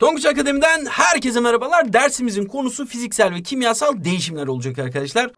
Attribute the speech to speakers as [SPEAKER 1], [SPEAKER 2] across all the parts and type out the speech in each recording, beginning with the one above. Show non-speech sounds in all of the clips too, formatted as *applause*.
[SPEAKER 1] Tonguç Akademi'den herkese merhabalar. Dersimizin konusu fiziksel ve kimyasal değişimler olacak arkadaşlar.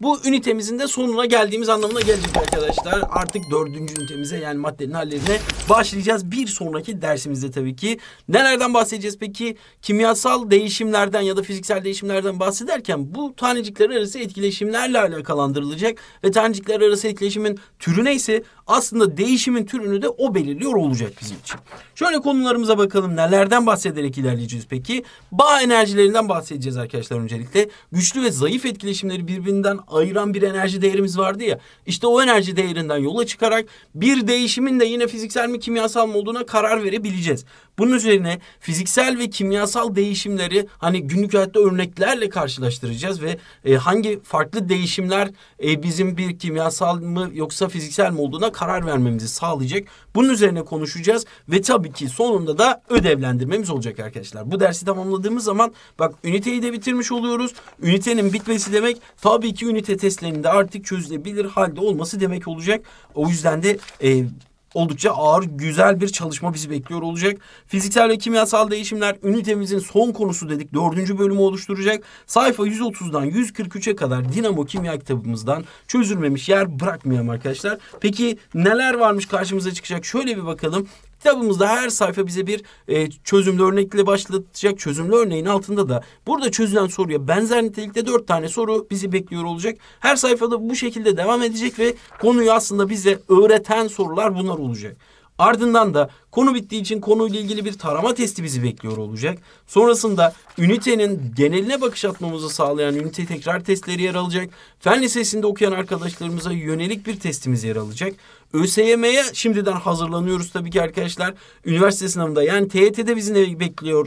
[SPEAKER 1] Bu ünitemizin de sonuna geldiğimiz anlamına gelecek arkadaşlar. Artık dördüncü ünitemize yani maddenin hallerine başlayacağız. Bir sonraki dersimizde tabii ki. Nelerden bahsedeceğiz peki? Kimyasal değişimlerden ya da fiziksel değişimlerden bahsederken bu tanecikler arası etkileşimlerle alakalandırılacak. Ve tanecikler arası etkileşimin türü neyse aslında değişimin türünü de o belirliyor olacak bizim için. Şöyle konularımıza bakalım nelerden bahsederek ilerleyeceğiz peki? Bağ enerjilerinden bahsedeceğiz arkadaşlar öncelikle. Güçlü ve zayıf etkileşimleri birbirinden ayıran bir enerji değerimiz vardı ya. İşte o enerji değerinden yola çıkarak bir değişimin de yine fiziksel mi kimyasal mı olduğuna karar verebileceğiz. Bunun üzerine fiziksel ve kimyasal değişimleri hani günlük hayatta örneklerle karşılaştıracağız ve e, hangi farklı değişimler e, bizim bir kimyasal mı yoksa fiziksel mi olduğuna karar vermemizi sağlayacak. Bunun üzerine konuşacağız ve tabii ki sonunda da ödevlendirmemiz olacak arkadaşlar. Bu dersi tamamladığımız zaman bak üniteyi de bitirmiş oluyoruz. Ünitenin bitmesi demek tabii ki ünite testlerinde artık çözülebilir halde olması demek olacak. O yüzden de e, oldukça ağır, güzel bir çalışma bizi bekliyor olacak. Fiziksel ve kimyasal değişimler ünitemizin son konusu dedik. Dördüncü bölümü oluşturacak. Sayfa 130'dan 143'e kadar Dinamo Kimya kitabımızdan çözülmemiş yer bırakmayalım arkadaşlar. Peki neler varmış karşımıza çıkacak? Şöyle bir bakalım. Kitabımızda her sayfa bize bir e, çözümlü örnekle başlatacak. Çözümlü örneğin altında da burada çözülen soruya benzer nitelikte dört tane soru bizi bekliyor olacak. Her sayfada bu şekilde devam edecek ve konuyu aslında bize öğreten sorular bunlar olacak. Ardından da konu bittiği için konuyla ilgili bir tarama testi bizi bekliyor olacak. Sonrasında ünitenin geneline bakış atmamızı sağlayan ünite tekrar testleri yer alacak. Fen Lisesi'nde okuyan arkadaşlarımıza yönelik bir testimiz yer alacak. ÖSYM'ye şimdiden hazırlanıyoruz tabii ki arkadaşlar. Üniversite sınavında yani TYT'de bizi ne bekliyor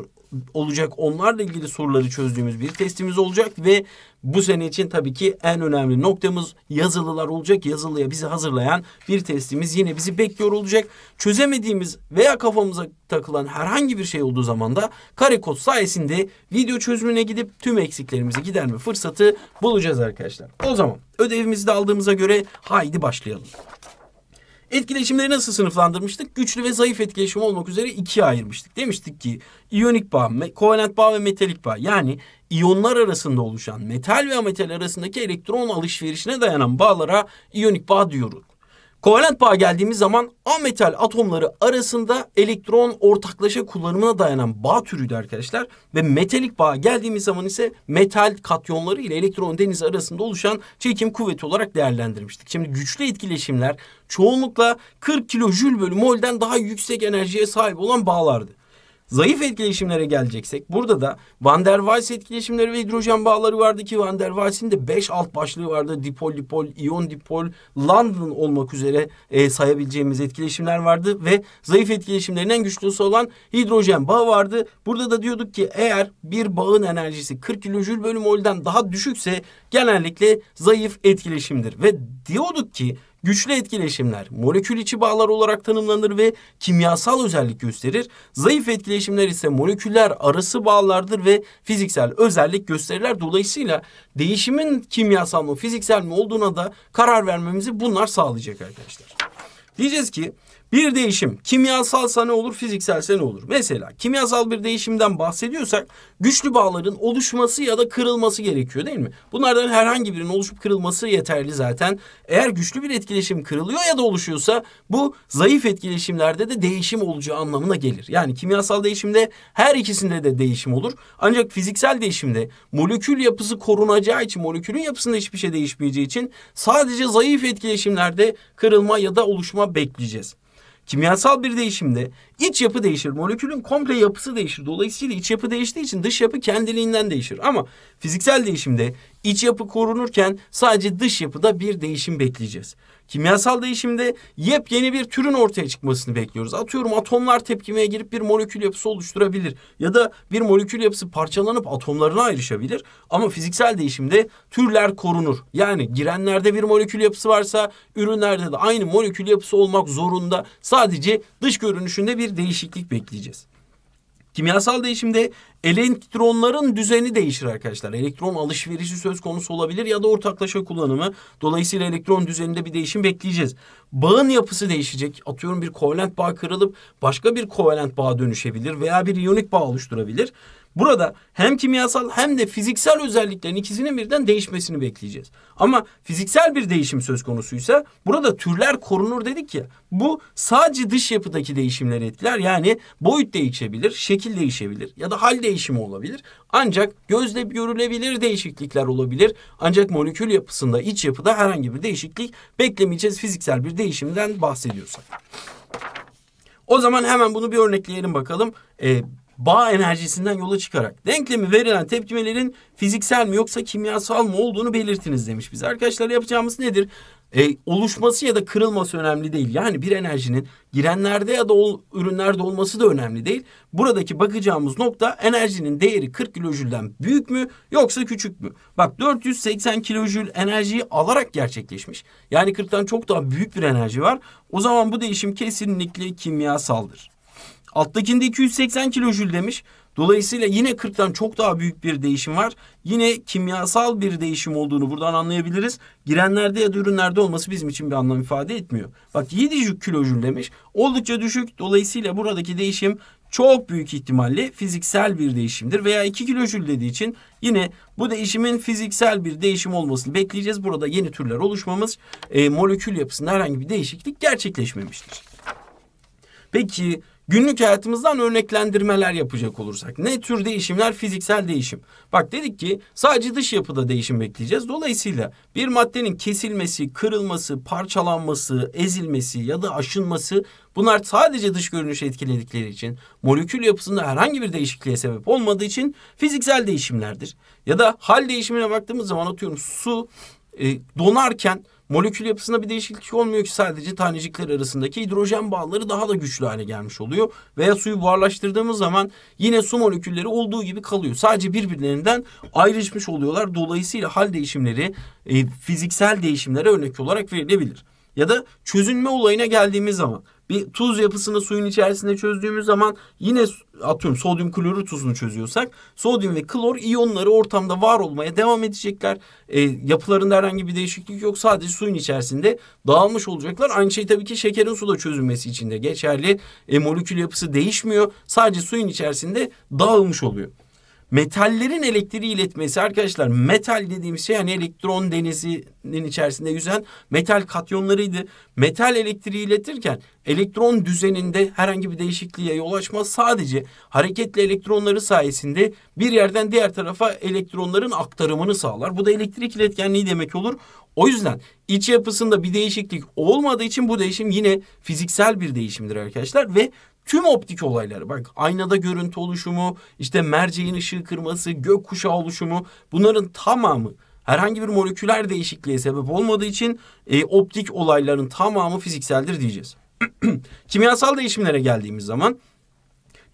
[SPEAKER 1] olacak. Onlarla ilgili soruları çözdüğümüz bir testimiz olacak ve bu sene için tabii ki en önemli noktamız yazılılar olacak. Yazılıya bizi hazırlayan bir testimiz yine bizi bekliyor olacak. Çözemediğimiz veya kafamıza takılan herhangi bir şey olduğu zaman da kare kod sayesinde video çözümüne gidip tüm eksiklerimizi giderme fırsatı bulacağız arkadaşlar. O zaman ödevimizi de aldığımıza göre haydi başlayalım. Etkileşimleri nasıl sınıflandırmıştık? Güçlü ve zayıf etkileşim olmak üzere ikiye ayırmıştık. Demiştik ki iyonik bağ, kovalent bağ ve metalik bağ yani iyonlar arasında oluşan metal ve metal arasındaki elektron alışverişine dayanan bağlara iyonik bağ diyoruz. Kovalent bağ geldiğimiz zaman ametal atomları arasında elektron ortaklaşa kullanımına dayanan bağ türüydü arkadaşlar. Ve metalik bağ geldiğimiz zaman ise metal katyonları ile elektron denizi arasında oluşan çekim kuvveti olarak değerlendirmiştik. Şimdi güçlü etkileşimler çoğunlukla 40 kilojül bölü molden daha yüksek enerjiye sahip olan bağlardı. Zayıf etkileşimlere geleceksek burada da Van der Waals etkileşimleri ve hidrojen bağları vardı ki Van der Waals'in de 5 alt başlığı vardı. Dipol, dipol, iyon dipol, London olmak üzere e, sayabileceğimiz etkileşimler vardı ve zayıf etkileşimlerin en güçlüsü olan hidrojen bağı vardı. Burada da diyorduk ki eğer bir bağın enerjisi 40 kilojül bölü mol'den daha düşükse genellikle zayıf etkileşimdir ve diyorduk ki Güçlü etkileşimler molekül içi bağlar olarak tanımlanır ve kimyasal özellik gösterir. Zayıf etkileşimler ise moleküller arası bağlardır ve fiziksel özellik gösterirler. Dolayısıyla değişimin kimyasal mı fiziksel mi olduğuna da karar vermemizi bunlar sağlayacak arkadaşlar. Diyeceğiz ki bir değişim kimyasalsa ne olur, fizikselse ne olur? Mesela kimyasal bir değişimden bahsediyorsak güçlü bağların oluşması ya da kırılması gerekiyor değil mi? Bunlardan herhangi birinin oluşup kırılması yeterli zaten. Eğer güçlü bir etkileşim kırılıyor ya da oluşuyorsa bu zayıf etkileşimlerde de değişim olacağı anlamına gelir. Yani kimyasal değişimde her ikisinde de değişim olur. Ancak fiziksel değişimde molekül yapısı korunacağı için, molekülün yapısında hiçbir şey değişmeyeceği için sadece zayıf etkileşimlerde kırılma ya da oluşma bekleyeceğiz. Kimyasal bir değişimde İç yapı değişir. Molekülün komple yapısı değişir. Dolayısıyla iç yapı değiştiği için dış yapı kendiliğinden değişir. Ama fiziksel değişimde iç yapı korunurken sadece dış yapıda bir değişim bekleyeceğiz. Kimyasal değişimde yepyeni bir türün ortaya çıkmasını bekliyoruz. Atıyorum atomlar tepkimeye girip bir molekül yapısı oluşturabilir. Ya da bir molekül yapısı parçalanıp atomlarına ayrışabilir. Ama fiziksel değişimde türler korunur. Yani girenlerde bir molekül yapısı varsa ürünlerde de aynı molekül yapısı olmak zorunda. Sadece dış görünüşünde bir bir değişiklik bekleyeceğiz. Kimyasal değişimde elektronların düzeni değişir arkadaşlar. Elektron alışverişi söz konusu olabilir ya da ortaklaşa kullanımı. Dolayısıyla elektron düzeninde bir değişim bekleyeceğiz. Bağın yapısı değişecek. Atıyorum bir kovalent bağ kırılıp başka bir kovalent bağ dönüşebilir veya bir iyonik bağ oluşturabilir. Burada hem kimyasal hem de fiziksel özelliklerin ikisinin birden değişmesini bekleyeceğiz. Ama fiziksel bir değişim söz konusuysa burada türler korunur dedik ya. Bu sadece dış yapıdaki değişimleri etkiler. Yani boyut değişebilir, şekil değişebilir ya da hal değişimi olabilir. Ancak gözle görülebilir değişiklikler olabilir. Ancak molekül yapısında, iç yapıda herhangi bir değişiklik beklemeyeceğiz fiziksel bir değişimden bahsediyorsak. O zaman hemen bunu bir örnekleyelim bakalım. Ee, bağ enerjisinden yola çıkarak denklemi verilen tepkimelerin fiziksel mi yoksa kimyasal mı olduğunu belirtiniz demiş Biz Arkadaşlar yapacağımız nedir? E, oluşması ya da kırılması önemli değil. Yani bir enerjinin girenlerde ya da ol, ürünlerde olması da önemli değil. Buradaki bakacağımız nokta enerjinin değeri 40 kilojülden büyük mü yoksa küçük mü? Bak 480 kilojül enerjiyi alarak gerçekleşmiş. Yani 40'tan çok daha büyük bir enerji var. O zaman bu değişim kesinlikle kimyasaldır. Alttakinde 280 kilojül demiş. Dolayısıyla yine 40'tan çok daha büyük bir değişim var. Yine kimyasal bir değişim olduğunu buradan anlayabiliriz. Girenlerde ya da ürünlerde olması bizim için bir anlam ifade etmiyor. Bak 7 kilojül demiş. Oldukça düşük. Dolayısıyla buradaki değişim çok büyük ihtimalle fiziksel bir değişimdir veya 2 kilojül dediği için yine bu değişimin fiziksel bir değişim olmasını bekleyeceğiz. Burada yeni türler oluşmamız e, molekül yapısında herhangi bir değişiklik gerçekleşmemiştir. Peki günlük hayatımızdan örneklendirmeler yapacak olursak ne tür değişimler fiziksel değişim. Bak dedik ki sadece dış yapıda değişim bekleyeceğiz. Dolayısıyla bir maddenin kesilmesi, kırılması, parçalanması, ezilmesi ya da aşınması bunlar sadece dış görünüşü etkiledikleri için molekül yapısında herhangi bir değişikliğe sebep olmadığı için fiziksel değişimlerdir. Ya da hal değişimine baktığımız zaman atıyorum su e, donarken Molekül yapısında bir değişiklik olmuyor ki sadece tanecikler arasındaki hidrojen bağları daha da güçlü hale gelmiş oluyor. Veya suyu buharlaştırdığımız zaman yine su molekülleri olduğu gibi kalıyor. Sadece birbirlerinden ayrışmış oluyorlar. Dolayısıyla hal değişimleri e, fiziksel değişimlere örnek olarak verilebilir. Ya da çözünme olayına geldiğimiz zaman bir tuz yapısını suyun içerisinde çözdüğümüz zaman yine atıyorum sodyum klorür tuzunu çözüyorsak sodyum ve klor iyonları ortamda var olmaya devam edecekler. E, yapılarında herhangi bir değişiklik yok. Sadece suyun içerisinde dağılmış olacaklar. Aynı şey tabii ki şekerin suda çözülmesi için de geçerli. E, molekül yapısı değişmiyor. Sadece suyun içerisinde dağılmış oluyor. Metallerin elektriği iletmesi arkadaşlar metal dediğim şey yani elektron denizinin içerisinde yüzen metal katyonlarıydı. Metal elektriği iletirken elektron düzeninde herhangi bir değişikliğe yol açmaz. Sadece hareketli elektronları sayesinde bir yerden diğer tarafa elektronların aktarımını sağlar. Bu da elektrik iletkenliği demek olur. O yüzden iç yapısında bir değişiklik olmadığı için bu değişim yine fiziksel bir değişimdir arkadaşlar ve Tüm optik olayları bak aynada görüntü oluşumu, işte merceğin ışığı kırması, gökkuşağı oluşumu bunların tamamı herhangi bir moleküler değişikliğe sebep olmadığı için e, optik olayların tamamı fizikseldir diyeceğiz. *clears throat* Kimyasal değişimlere geldiğimiz zaman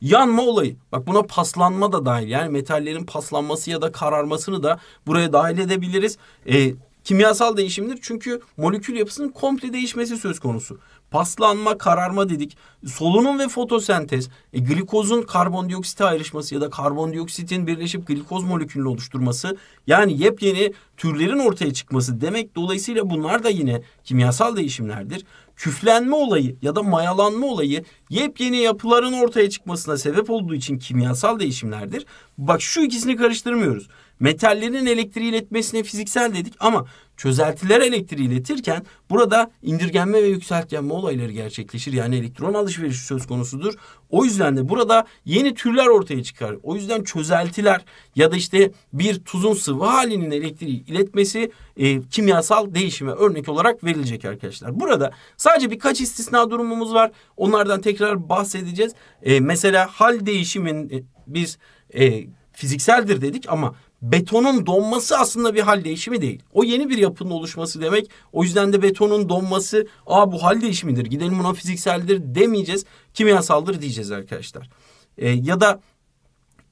[SPEAKER 1] yanma olayı. Bak buna paslanma da dahil. Yani metallerin paslanması ya da kararmasını da buraya dahil edebiliriz. E, kimyasal değişimdir çünkü molekül yapısının komple değişmesi söz konusu paslanma, kararma dedik. Solunum ve fotosentez, e, glikozun karbondioksite ayrışması ya da karbondioksitin birleşip glikoz molekülünü oluşturması yani yepyeni türlerin ortaya çıkması demek. Dolayısıyla bunlar da yine kimyasal değişimlerdir. Küflenme olayı ya da mayalanma olayı yepyeni yapıların ortaya çıkmasına sebep olduğu için kimyasal değişimlerdir. Bak şu ikisini karıştırmıyoruz. Metallerin elektriği iletmesine fiziksel dedik ama çözeltiler elektriği iletirken burada indirgenme ve yükseltgenme olayları gerçekleşir. Yani elektron alışverişi söz konusudur. O yüzden de burada yeni türler ortaya çıkar. O yüzden çözeltiler ya da işte bir tuzun sıvı halinin elektriği iletmesi e, kimyasal değişime örnek olarak verilecek arkadaşlar. Burada sadece birkaç istisna durumumuz var. Onlardan tekrar bahsedeceğiz. E, mesela hal değişimin e, biz e, fizikseldir dedik ama betonun donması aslında bir hal değişimi değil. O yeni bir yapının oluşması demek. O yüzden de betonun donması aa bu hal değişimidir gidelim buna fizikseldir demeyeceğiz. Kimyasaldır diyeceğiz arkadaşlar. E, ya da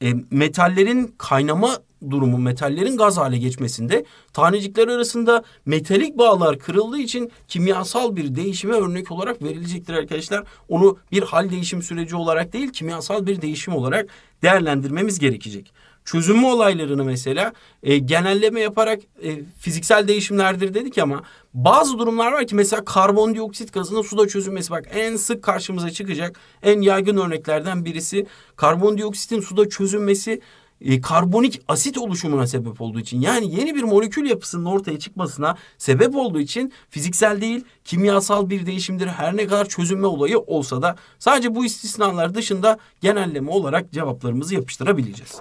[SPEAKER 1] e, metallerin kaynama durumu metallerin gaz hale geçmesinde tanecikler arasında metalik bağlar kırıldığı için kimyasal bir değişime örnek olarak verilecektir arkadaşlar. Onu bir hal değişim süreci olarak değil kimyasal bir değişim olarak değerlendirmemiz gerekecek çözünme olaylarını mesela e, genelleme yaparak e, fiziksel değişimlerdir dedik ama bazı durumlar var ki mesela karbondioksit gazının suda çözünmesi bak en sık karşımıza çıkacak en yaygın örneklerden birisi karbondioksitin suda çözünmesi e, karbonik asit oluşumuna sebep olduğu için yani yeni bir molekül yapısının ortaya çıkmasına sebep olduğu için fiziksel değil kimyasal bir değişimdir. Her ne kadar çözünme olayı olsa da sadece bu istisnalar dışında genelleme olarak cevaplarımızı yapıştırabileceğiz.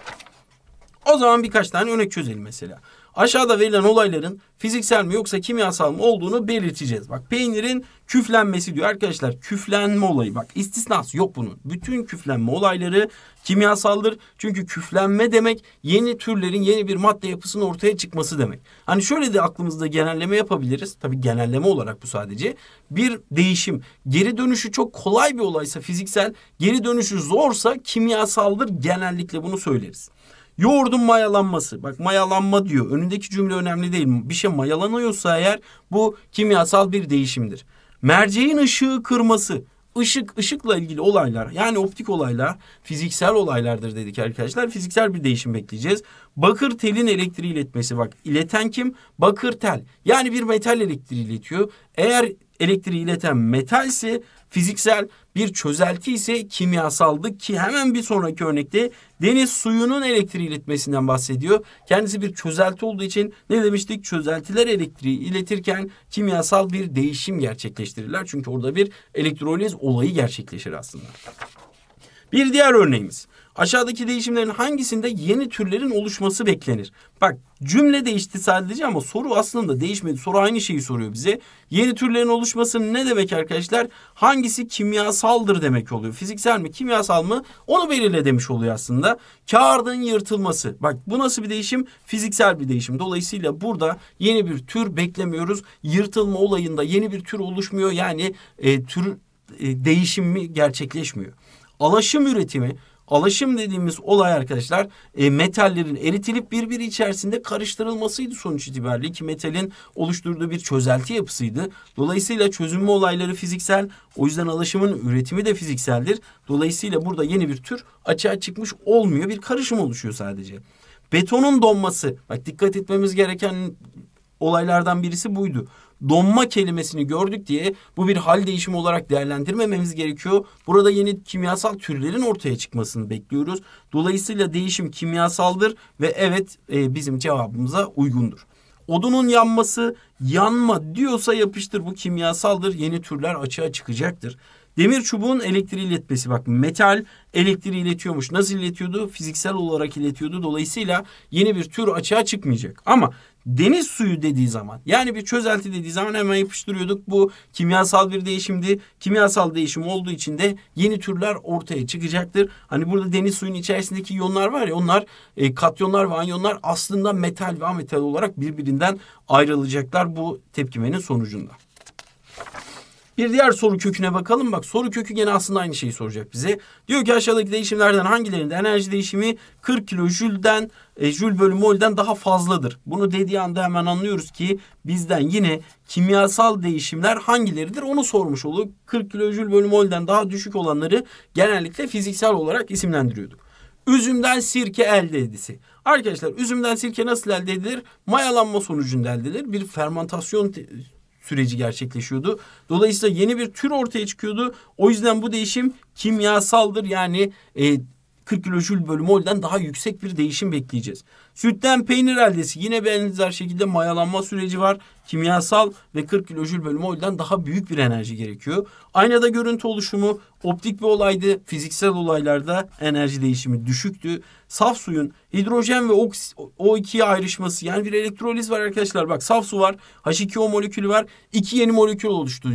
[SPEAKER 1] O zaman birkaç tane örnek çözelim mesela. Aşağıda verilen olayların fiziksel mi yoksa kimyasal mı olduğunu belirteceğiz. Bak peynirin küflenmesi diyor arkadaşlar. Küflenme olayı bak istisnası yok bunun. Bütün küflenme olayları kimyasaldır. Çünkü küflenme demek yeni türlerin yeni bir madde yapısının ortaya çıkması demek. Hani şöyle de aklımızda genelleme yapabiliriz. tabi genelleme olarak bu sadece. Bir değişim geri dönüşü çok kolay bir olaysa fiziksel geri dönüşü zorsa kimyasaldır genellikle bunu söyleriz. Yoğurdun mayalanması. Bak mayalanma diyor. Önündeki cümle önemli değil. Bir şey mayalanıyorsa eğer bu kimyasal bir değişimdir. Merceğin ışığı kırması. Işık, ışıkla ilgili olaylar yani optik olaylar fiziksel olaylardır dedik arkadaşlar. Fiziksel bir değişim bekleyeceğiz. Bakır telin elektriği iletmesi bak ileten kim? Bakır tel yani bir metal elektriği iletiyor. Eğer elektriği ileten metalse Fiziksel bir çözelti ise kimyasaldı ki hemen bir sonraki örnekte deniz suyunun elektriği iletmesinden bahsediyor. Kendisi bir çözelti olduğu için ne demiştik? Çözeltiler elektriği iletirken kimyasal bir değişim gerçekleştirirler. Çünkü orada bir elektroliz olayı gerçekleşir aslında. Bir diğer örneğimiz. Aşağıdaki değişimlerin hangisinde yeni türlerin oluşması beklenir? Bak cümle değişti sadece ama soru aslında değişmedi. Soru aynı şeyi soruyor bize. Yeni türlerin oluşması ne demek arkadaşlar? Hangisi kimyasaldır demek oluyor. Fiziksel mi kimyasal mı onu belirle demiş oluyor aslında. Kağıdın yırtılması. Bak bu nasıl bir değişim? Fiziksel bir değişim. Dolayısıyla burada yeni bir tür beklemiyoruz. Yırtılma olayında yeni bir tür oluşmuyor. Yani e, tür e, değişimi gerçekleşmiyor. Alaşım üretimi, alaşım dediğimiz olay arkadaşlar e, metallerin eritilip birbiri içerisinde karıştırılmasıydı sonuç itibariyle ki metalin oluşturduğu bir çözelti yapısıydı. Dolayısıyla çözünme olayları fiziksel o yüzden alaşımın üretimi de fizikseldir. Dolayısıyla burada yeni bir tür açığa çıkmış olmuyor bir karışım oluşuyor sadece. Betonun donması bak dikkat etmemiz gereken olaylardan birisi buydu donma kelimesini gördük diye bu bir hal değişimi olarak değerlendirmememiz gerekiyor. Burada yeni kimyasal türlerin ortaya çıkmasını bekliyoruz. Dolayısıyla değişim kimyasaldır ve evet e, bizim cevabımıza uygundur. Odunun yanması yanma diyorsa yapıştır bu kimyasaldır. Yeni türler açığa çıkacaktır. Demir çubuğun elektriği iletmesi bak metal elektriği iletiyormuş. Nasıl iletiyordu? Fiziksel olarak iletiyordu. Dolayısıyla yeni bir tür açığa çıkmayacak. Ama deniz suyu dediği zaman yani bir çözelti dediği zaman hemen yapıştırıyorduk. Bu kimyasal bir değişimdi. Kimyasal değişim olduğu için de yeni türler ortaya çıkacaktır. Hani burada deniz suyun içerisindeki iyonlar var ya onlar e, katyonlar ve anyonlar aslında metal ve ametal olarak birbirinden ayrılacaklar bu tepkimenin sonucunda. Bir diğer soru köküne bakalım. Bak soru kökü gene aslında aynı şeyi soracak bize. Diyor ki aşağıdaki değişimlerden hangilerinde enerji değişimi 40 kilo jülden e, jül bölü mol'den daha fazladır. Bunu dediği anda hemen anlıyoruz ki bizden yine kimyasal değişimler hangileridir onu sormuş olduk. 40 kilo jül bölü mol'den daha düşük olanları genellikle fiziksel olarak isimlendiriyorduk. Üzümden sirke elde edisi. Arkadaşlar üzümden sirke nasıl elde edilir? Mayalanma sonucunda elde edilir. Bir fermentasyon süreci gerçekleşiyordu. Dolayısıyla yeni bir tür ortaya çıkıyordu. O yüzden bu değişim kimyasaldır yani e, 40 kilojül bölü molden daha yüksek bir değişim bekleyeceğiz. Sütten peynir eldesi yine benzer şekilde mayalanma süreci var. Kimyasal ve 40 kilojül bölü molden daha büyük bir enerji gerekiyor. Aynada görüntü oluşumu optik bir olaydı. Fiziksel olaylarda enerji değişimi düşüktü. Saf suyun hidrojen ve O2'ye ayrışması yani bir elektroliz var arkadaşlar. Bak saf su var H2O molekülü var. İki yeni molekül oluştu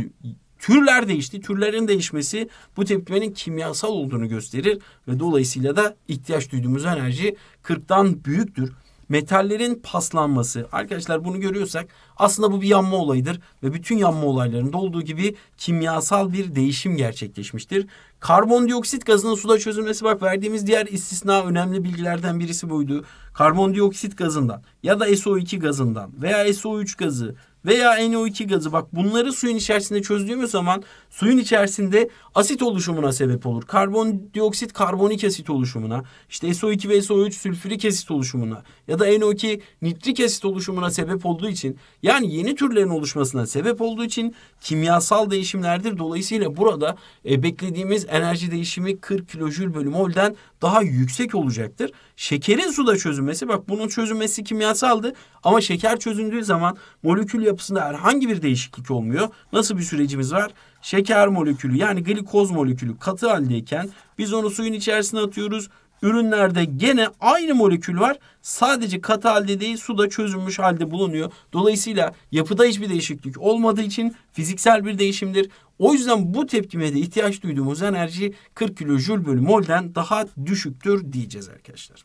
[SPEAKER 1] Türler değişti. Türlerin değişmesi bu tepkimenin kimyasal olduğunu gösterir ve dolayısıyla da ihtiyaç duyduğumuz enerji 40'tan büyüktür. Metallerin paslanması arkadaşlar bunu görüyorsak aslında bu bir yanma olayıdır ve bütün yanma olaylarında olduğu gibi kimyasal bir değişim gerçekleşmiştir. Karbondioksit gazının suda çözülmesi bak verdiğimiz diğer istisna önemli bilgilerden birisi buydu. Karbondioksit gazından ya da SO2 gazından veya SO3 gazı veya NO2 gazı. Bak bunları suyun içerisinde çözdüğümüz zaman Suyun içerisinde asit oluşumuna sebep olur. Karbondioksit karbonik asit oluşumuna, işte SO2 ve SO3 sülfürik asit oluşumuna ya da NO2 nitrik asit oluşumuna sebep olduğu için yani yeni türlerin oluşmasına sebep olduğu için kimyasal değişimlerdir. Dolayısıyla burada e, beklediğimiz enerji değişimi 40 kilojül bölü mol'den daha yüksek olacaktır. Şekerin suda çözülmesi bak bunun çözülmesi kimyasaldı ama şeker çözüldüğü zaman molekül yapısında herhangi bir değişiklik olmuyor. Nasıl bir sürecimiz var? şeker molekülü yani glikoz molekülü katı haldeyken biz onu suyun içerisine atıyoruz. Ürünlerde gene aynı molekül var. Sadece katı halde değil suda çözülmüş halde bulunuyor. Dolayısıyla yapıda hiçbir değişiklik olmadığı için fiziksel bir değişimdir. O yüzden bu tepkimede ihtiyaç duyduğumuz enerji 40 kilojoule bölü mol'den daha düşüktür diyeceğiz arkadaşlar.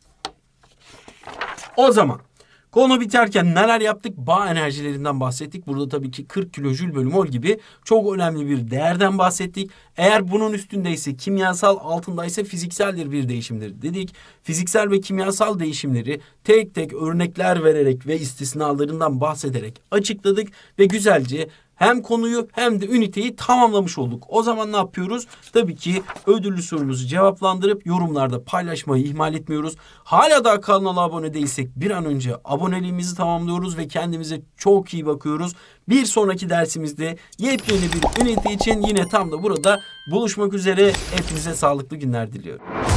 [SPEAKER 1] O zaman Konu biterken neler yaptık? Bağ enerjilerinden bahsettik. Burada tabii ki 40 kilojül bölü mol gibi çok önemli bir değerden bahsettik. Eğer bunun üstündeyse kimyasal, altındaysa fizikseldir bir değişimdir dedik. Fiziksel ve kimyasal değişimleri tek tek örnekler vererek ve istisnalarından bahsederek açıkladık ve güzelce hem konuyu hem de üniteyi tamamlamış olduk. O zaman ne yapıyoruz? Tabii ki ödüllü sorumuzu cevaplandırıp yorumlarda paylaşmayı ihmal etmiyoruz. Hala daha kanala abone değilsek bir an önce aboneliğimizi tamamlıyoruz ve kendimize çok iyi bakıyoruz. Bir sonraki dersimizde yepyeni bir ünite için yine tam da burada buluşmak üzere. Hepinize sağlıklı günler diliyorum.